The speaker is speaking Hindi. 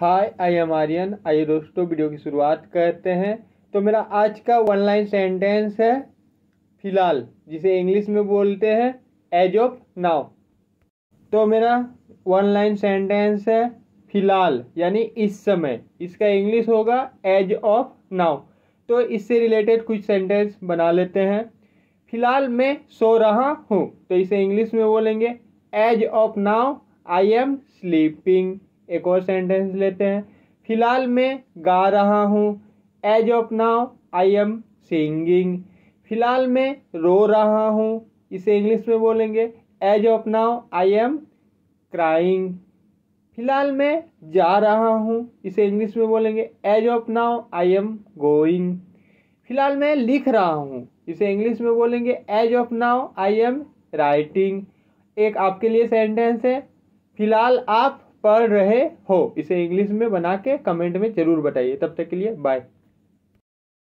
हाय आई एम आर्यन आइए दोस्तों वीडियो की शुरुआत करते हैं तो मेरा आज का वन लाइन सेंटेंस है फिलहाल जिसे इंग्लिश में बोलते हैं एज ऑफ नाउ तो मेरा वन लाइन सेंटेंस है फिलहाल यानी इस समय इसका इंग्लिश होगा एज ऑफ नाउ तो इससे रिलेटेड कुछ सेंटेंस बना लेते हैं फिलहाल मैं सो रहा हूँ तो इसे इंग्लिश में बोलेंगे as of now I am sleeping एक और सेंटेंस लेते हैं फिलहाल मैं गा रहा हूँ as of now I am singing फिलहाल मैं रो रहा हूँ इसे इंग्लिश में बोलेंगे as of now I am crying फिलहाल मैं जा रहा हूँ इसे इंग्लिश में बोलेंगे as of now I am going फिलहाल मैं लिख रहा हूँ इसे इंग्लिश में बोलेंगे as of now I am writing एक आपके लिए सेंटेंस है फिलहाल आप पढ़ रहे हो इसे इंग्लिश में बना के कमेंट में जरूर बताइए तब तक के लिए बाय